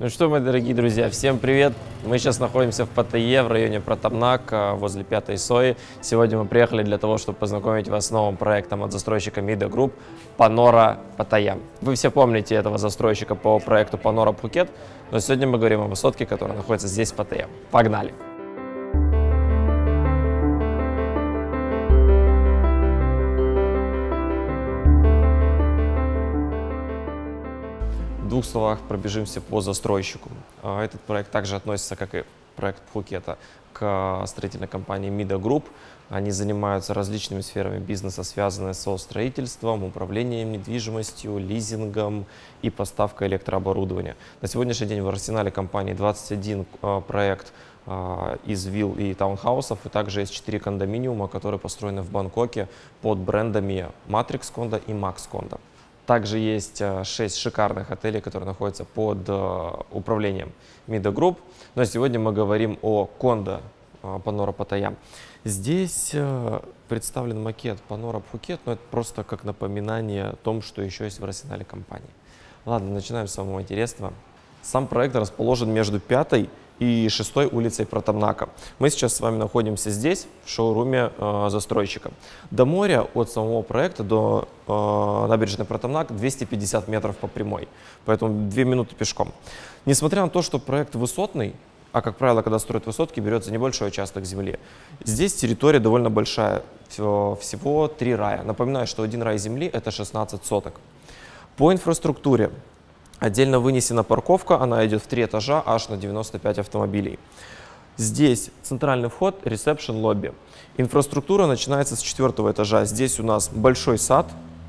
Ну что, мои дорогие друзья, всем привет! Мы сейчас находимся в Паттайе, в районе Протамнак, а, возле Пятой Сои. Сегодня мы приехали для того, чтобы познакомить вас с новым проектом от застройщика МИДА Групп Панора Паттайя. Вы все помните этого застройщика по проекту Панора Пхукет, но сегодня мы говорим о высотке, которая находится здесь, в Паттайе. Погнали! двух словах пробежимся по застройщику. А, этот проект также относится, как и проект Пхукета, к а, строительной компании Mida Group. Они занимаются различными сферами бизнеса, связанные со строительством, управлением недвижимостью, лизингом и поставкой электрооборудования. На сегодняшний день в арсенале компании 21 а, проект из вилл и таунхаусов, и также есть 4 кондоминиума, которые построены в Бангкоке под брендами Matrix Condo и Max Condo. Также есть 6 э, шикарных отелей, которые находятся под э, управлением Мида Групп. Но сегодня мы говорим о Кондо э, Панора Паттайя. Здесь представлен макет Панора Пхукет, но это просто как напоминание о том, что еще есть в арсенале компании. Ладно, начинаем с самого интересного. Сам проект расположен между пятой и 6 улицей Протамнака. Мы сейчас с вами находимся здесь, в шоуруме э, застройщика. До моря от самого проекта до э, набережной Протамнак 250 метров по прямой, поэтому 2 минуты пешком. Несмотря на то, что проект высотный, а, как правило, когда строят высотки, берется небольшой участок земли. Здесь территория довольно большая, всего три рая. Напоминаю, что один рай земли – это 16 соток. По инфраструктуре Отдельно вынесена парковка, она идет в три этажа, аж на 95 автомобилей. Здесь центральный вход, ресепшн, лобби. Инфраструктура начинается с четвертого этажа. Здесь у нас большой сад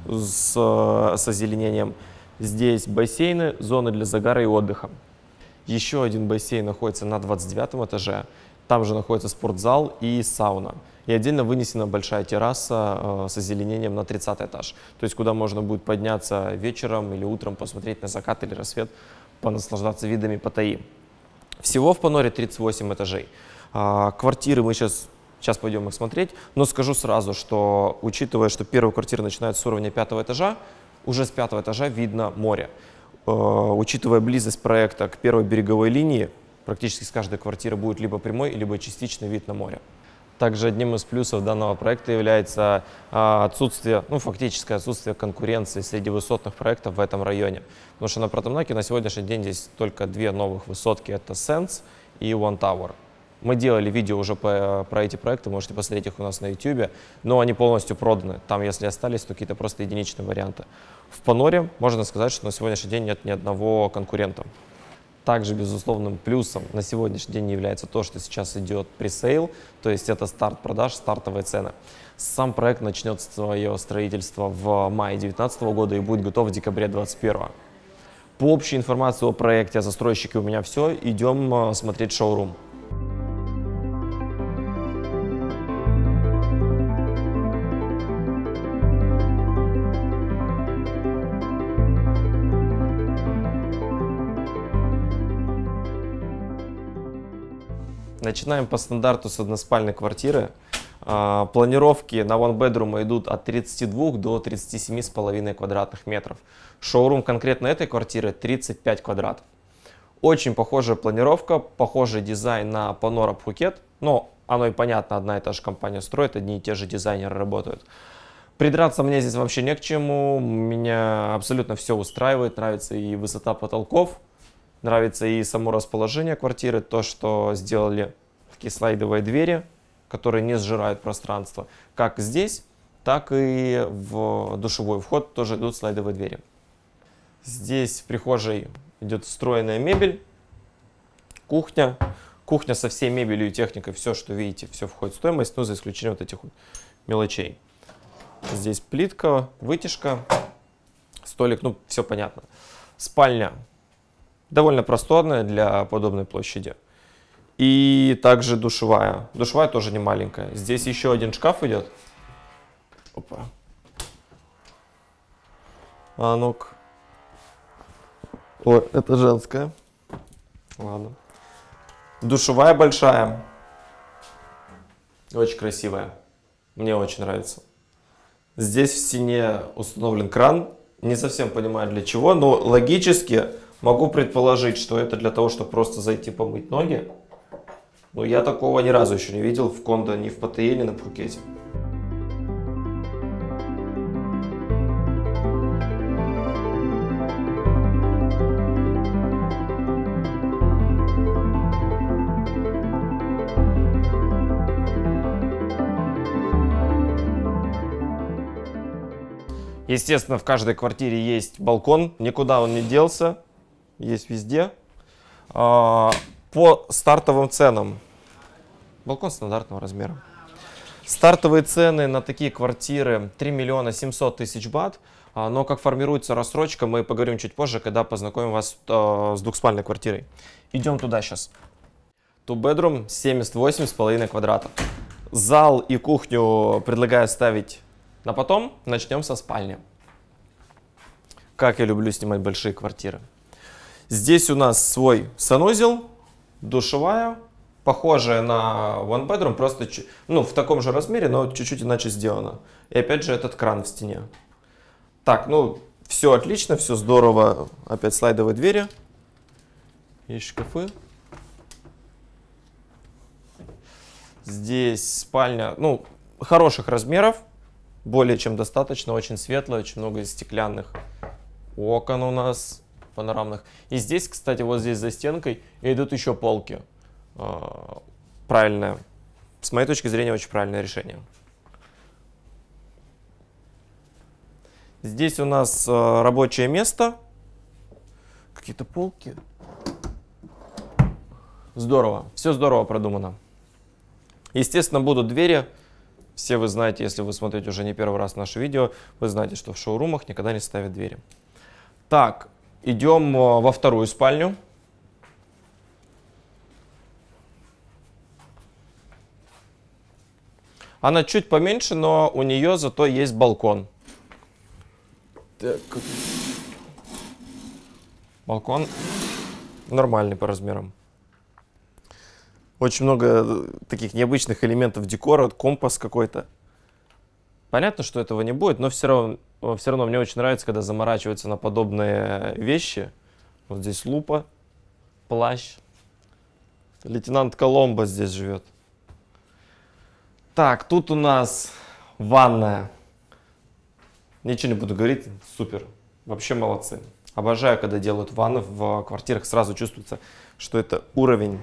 с, э, с озеленением. Здесь бассейны, зоны для загара и отдыха. Еще один бассейн находится на 29 этаже. Там же находится спортзал и сауна. И отдельно вынесена большая терраса э, с озеленением на 30 этаж, то есть куда можно будет подняться вечером или утром, посмотреть на закат или рассвет, понаслаждаться видами Паттайи. Всего в Паноре 38 этажей. А, квартиры мы сейчас Сейчас пойдем их смотреть. Но скажу сразу, что учитывая, что первая квартира начинается с уровня пятого этажа, уже с пятого этажа видно море. Э, учитывая близость проекта к первой береговой линии, практически с каждой квартиры будет либо прямой, либо частичный вид на море. Также одним из плюсов данного проекта является а, отсутствие, ну, фактическое отсутствие конкуренции среди высотных проектов в этом районе. Потому что на Протомнаке на сегодняшний день здесь только две новых высотки. Это Sense и One Tower. Мы делали видео уже по, про эти проекты, можете посмотреть их у нас на YouTube, но они полностью проданы. Там, если остались, то какие-то просто единичные варианты. В Паноре можно сказать, что на сегодняшний день нет ни одного конкурента. Также безусловным плюсом на сегодняшний день является то, что сейчас идет пресейл, то есть это старт продаж, стартовая цена. Сам проект начнет свое строительство в мае 2019 года и будет готов в декабре 2021. По общей информации о проекте, о застройщике у меня все. Идем э, смотреть шоурум. Начинаем по стандарту с односпальной квартиры. А, планировки на one bedroom идут от 32 до 37,5 квадратных метров. Шоурум конкретно этой квартиры 35 квадратов. Очень похожая планировка, похожий дизайн на Panora Phuket, но оно и понятно, одна и та же компания строит, одни и те же дизайнеры работают. Придраться мне здесь вообще не к чему, меня абсолютно все устраивает, нравится и высота потолков, Нравится и само расположение квартиры, то, что сделали такие слайдовые двери, которые не сжирают пространство. Как здесь, так и в душевой вход тоже идут слайдовые двери. Здесь в прихожей идет встроенная мебель, кухня. Кухня со всей мебелью и техникой, все, что видите, все входит в стоимость, ну, за исключением вот этих вот мелочей. Здесь плитка, вытяжка, столик, ну, все понятно. Спальня довольно просторная для подобной площади. И также душевая. Душевая тоже не маленькая. Здесь еще один шкаф идет. Опа. А ну -ка. О, это женская. Ладно. Душевая большая. Очень красивая. Мне очень нравится. Здесь в стене установлен кран. Не совсем понимаю для чего, но логически Могу предположить, что это для того, чтобы просто зайти помыть ноги. Но я такого ни разу еще не видел в кондо ни в Паттайе, ни на Пхукете. Естественно, в каждой квартире есть балкон, никуда он не делся есть везде. А, по стартовым ценам. Балкон стандартного размера. Стартовые цены на такие квартиры 3 миллиона 700 тысяч бат. А, но как формируется рассрочка, мы поговорим чуть позже, когда познакомим вас а, с двухспальной квартирой. Идем туда сейчас. Ту-бедрум 78,5 квадратов. Зал и кухню предлагаю ставить на потом. Начнем со спальни. Как я люблю снимать большие квартиры. Здесь у нас свой санузел, душевая, похожая на One Bedroom, просто ну, в таком же размере, но чуть-чуть иначе сделано. И опять же этот кран в стене. Так, ну, все отлично, все здорово. Опять слайдовые двери. Есть шкафы. Здесь спальня, ну, хороших размеров, более чем достаточно, очень светло, очень много стеклянных окон у нас панорамных. И здесь, кстати, вот здесь за стенкой идут еще полки. А, правильное, с моей точки зрения, очень правильное решение. Здесь у нас а, рабочее место. Какие-то полки. Здорово, все здорово продумано. Естественно, будут двери. Все вы знаете, если вы смотрите уже не первый раз наше видео, вы знаете, что в шоурумах никогда не ставят двери. Так, Идем а, во вторую спальню. Она чуть поменьше, но у нее зато есть балкон. Так. Балкон нормальный по размерам. Очень много э, таких необычных элементов декора, вот компас какой-то. Понятно, что этого не будет, но все равно Э, все равно мне очень нравится, когда заморачиваются на подобные вещи. Вот здесь лупа, плащ. Лейтенант Коломбо здесь живет. Так, тут у нас ванная. Ничего не буду говорить, супер. Вообще молодцы. Обожаю, когда делают ванны в квартирах, сразу чувствуется, что это уровень.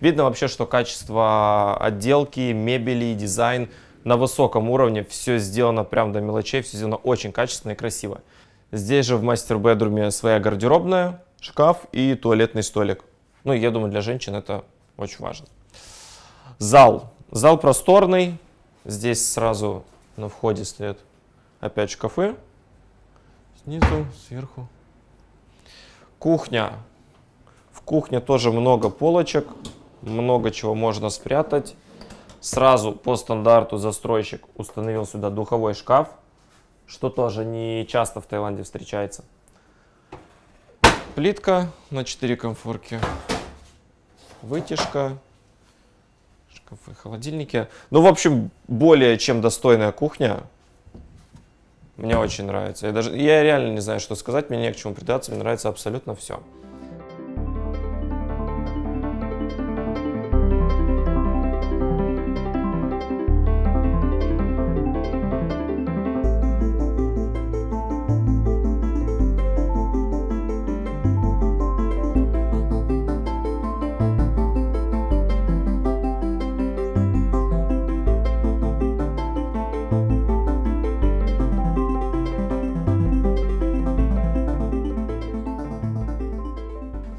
Видно вообще, что качество отделки, мебели, и дизайн – на высоком уровне, все сделано прям до мелочей, все сделано очень качественно и красиво. Здесь же в мастер-бедруме своя гардеробная, шкаф и туалетный столик. Ну, я думаю, для женщин это очень важно. Зал. Зал просторный. Здесь сразу на входе стоят опять шкафы. Снизу, сверху. Кухня. В кухне тоже много полочек, много чего можно спрятать. Сразу по стандарту застройщик установил сюда духовой шкаф, что тоже не часто в Таиланде встречается. Плитка на 4 комфорки, вытяжка, шкафы, холодильники. Ну, в общем, более чем достойная кухня. Мне очень нравится. Я, даже, я реально не знаю, что сказать, мне не к чему придаться, мне нравится абсолютно все.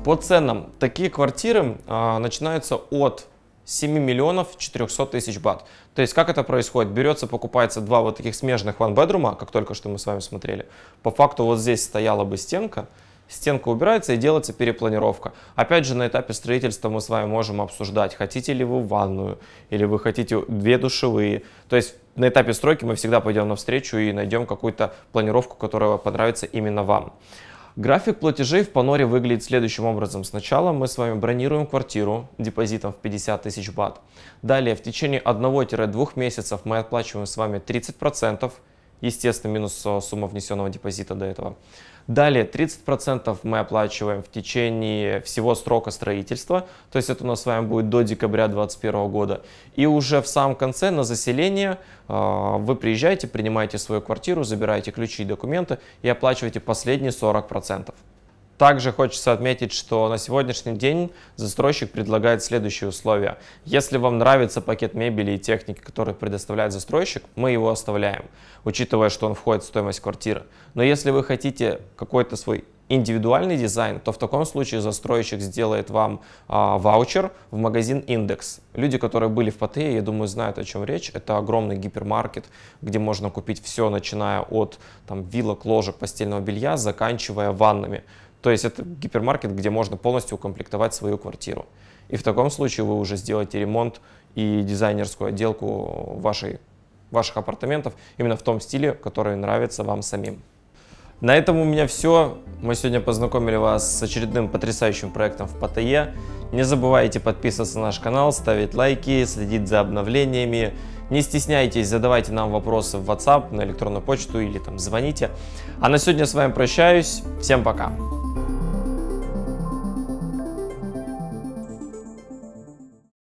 По ценам такие квартиры а, начинаются от 7 миллионов 400 тысяч бат. То есть как это происходит? Берется, покупается два вот таких смежных ванбедрума, как только что мы с вами смотрели. По факту вот здесь стояла бы стенка, стенка убирается и делается перепланировка. Опять же, на этапе строительства мы с вами можем обсуждать, хотите ли вы ванную или вы хотите две душевые. То есть на этапе стройки мы всегда пойдем навстречу и найдем какую-то планировку, которая понравится именно вам. График платежей в Паноре выглядит следующим образом. Сначала мы с вами бронируем квартиру депозитом в 50 тысяч бат. Далее в течение 1-2 месяцев мы отплачиваем с вами 30% естественно, минус э, сумма внесенного депозита до этого. Далее 30% мы оплачиваем в течение всего срока строительства, то есть это у нас с вами будет до декабря 2021 года. И уже в самом конце на заселение э, вы приезжаете, принимаете свою квартиру, забираете ключи и документы и оплачиваете последние 40%. Также хочется отметить, что на сегодняшний день застройщик предлагает следующие условия. Если вам нравится пакет мебели и техники, который предоставляет застройщик, мы его оставляем, учитывая, что он входит в стоимость квартиры. Но если вы хотите какой-то свой индивидуальный дизайн, то в таком случае застройщик сделает вам а, ваучер в магазин «Индекс». Люди, которые были в Паттее, я думаю, знают, о чем речь. Это огромный гипермаркет, где можно купить все, начиная от там, вилок, ложек, постельного белья, заканчивая ваннами. То есть это гипермаркет, где можно полностью укомплектовать свою квартиру. И в таком случае вы уже сделаете ремонт и дизайнерскую отделку вашей, ваших апартаментов именно в том стиле, который нравится вам самим. На этом у меня все. Мы сегодня познакомили вас с очередным потрясающим проектом в Паттайе. Не забывайте подписываться на наш канал, ставить лайки, следить за обновлениями. Не стесняйтесь, задавайте нам вопросы в WhatsApp, на электронную почту или там звоните. А на сегодня с вами прощаюсь. Всем пока!